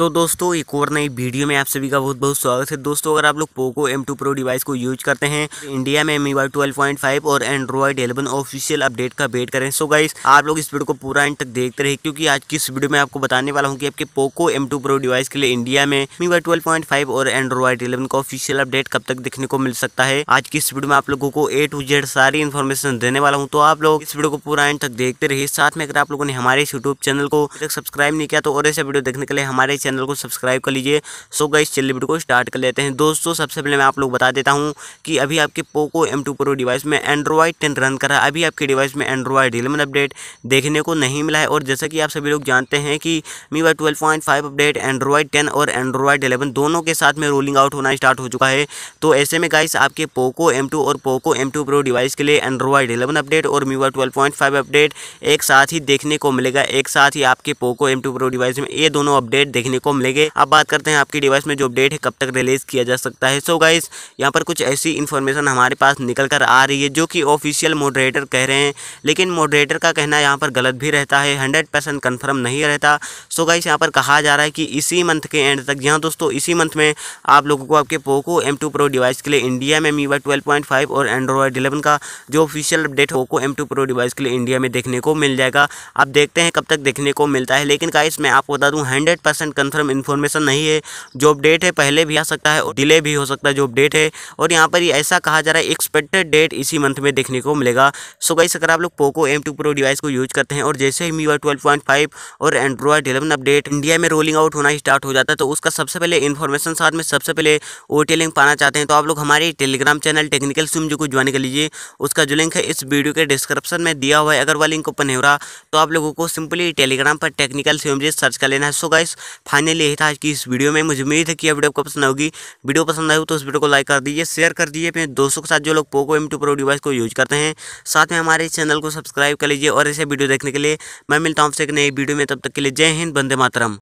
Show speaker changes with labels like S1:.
S1: तो दोस्तों एक और नई वीडियो में आप सभी का बहुत बहुत स्वागत है दोस्तों अगर आप लोग Poco M two pro device को यूज करते हैं इंडिया में MIUI twelve point five और एंड्रॉइड 11 ऑफिशियल अपडेट का वेट करें सो गाइस आप लोग इस वीडियो को पूरा एंड तक देखते रहे क्योंकि आज की इस वीडियो में आपको बताने वाला हूँ कि आपके Poco M two pro device के लिए इंडिया में मीवा ट्वेल्व पॉइंट फाइव और एंड्रॉइड इलेवन का ऑफिशियल अपडेट कब तक देखने को मिल सकता है आज की इस वीडियो में आप लोगों को ए टू जेड सारी इन्फॉर्मेशन देने वाला हूँ तो आप लोग इस वीडियो को पूरा एंड तक देखते रहिए साथ में अगर आप लोगों ने हमारे यूट्यूब चैनल को सब्सक्राइब नहीं किया तो और ऐसे वीडियो देखने के लिए हमारे चैनल को सब्सक्राइब कर लीजिए सो इस चलिए वीडियो को स्टार्ट कर लेते हैं दोस्तों सबसे पहले मैं आप लोग बता देता हूँ कि अभी आपके Poco M two pro device में एंड्रॉयड टेन रन कर रहा है अभी आपके डिवाइस में एंड्रॉयड इलेवन अपडेट देखने को नहीं मिला है और जैसा कि आप सभी लोग जानते हैं कि MIUI twelve point five update Android ten और एंड्रॉयड इलेवन दोनों के साथ में रोलिंग आउट होना स्टार्ट हो चुका है तो ऐसे में गाइस आपके पोको एम टू और Poco M two pro device के लिए एंड्रॉयड इलेवन अपडेट और MIUI twelve point five update एक साथ ही देखने को मिलेगा एक साथ ही आपके Poco M two pro device में ये दोनों अपडेट देखने देखने को मिलेंगे अब बात करते हैं आपकी डिवाइस में जो अपडेट है कब तक रिलीज़ किया जा सकता है सो गाइस यहाँ पर कुछ ऐसी इन्फॉर्मेशन हमारे पास निकल कर आ रही है जो कि ऑफिशियल मॉडरेटर कह रहे हैं लेकिन मॉडरेटर का कहना यहाँ पर गलत भी रहता है हंड्रेड परसेंट कन्फर्म नहीं रहता सो गाइस यहाँ पर कहा जा रहा है कि इसी मंथ के एंड तक यहाँ दोस्तों इसी मंथ में आप लोगों को आपके Poco M two pro device के लिए इंडिया में मीवा ट्वेल्व पॉइंट फाइव और एंड्रॉयड इलेवन का जो official update Poco M two pro device के लिए इंडिया में देखने को मिल जाएगा आप देखते हैं कब तक देखने को मिलता है लेकिन गाइस मैं आपको बता दूँ हंड्रेड परसेंट कन्फर्म इन्फॉर्मेशन नहीं है जो अपडेट है पहले भी आ सकता है और डिले भी हो सकता है जो अपडेट है और यहाँ पर ऐसा कहा जा रहा है एक्सपेक्टेड डेट इसी मंथ में देखने को मिलेगा सो कैसे अगर आप लोग Poco M two pro device को यूज करते हैं और जैसे ही मीवा ट्वेल्व पॉइंट फाइव और एंड्रॉयड इलेवन अपडेट इंडिया में रोलिंग आउट होना स्टार्ट हो जाता है तो उसका सबसे पहले इन्फॉर्मेशन साथ में सबसे पहले ओ लिंक पाना चाहते हैं तो आप लोग हमारे टेलीग्राम चैनल टेक्निकल स्विम जो को ज्वाइन कर लीजिए उसका जो लिंक है इस वीडियो के डिस्क्रिप्शन में दिया हुआ है अगर वह लिंक ओपन हो रहा तो आप लोगों को सिंपली टेलीग्राम पर टेक्निकल स्विम सर्च कर लेना है सो गाइस फाइनली यही था आज की इस वीडियो में मुझे उम्मीद है कि वीडियो आपको पसंद होगी वीडियो पसंद आई तो उस वीडियो को लाइक कर दीजिए शेयर कर दीजिए अपने दोस्तों के साथ जो लोग Poco M two pro device को यूज करते हैं साथ में हमारे चैनल को सब्सक्राइब कर लीजिए और ऐसे वीडियो देखने के लिए मैं मिलता हूँ आपसे एक नई वीडियो में तब तक के लिए जय हिंद बंदे मातरम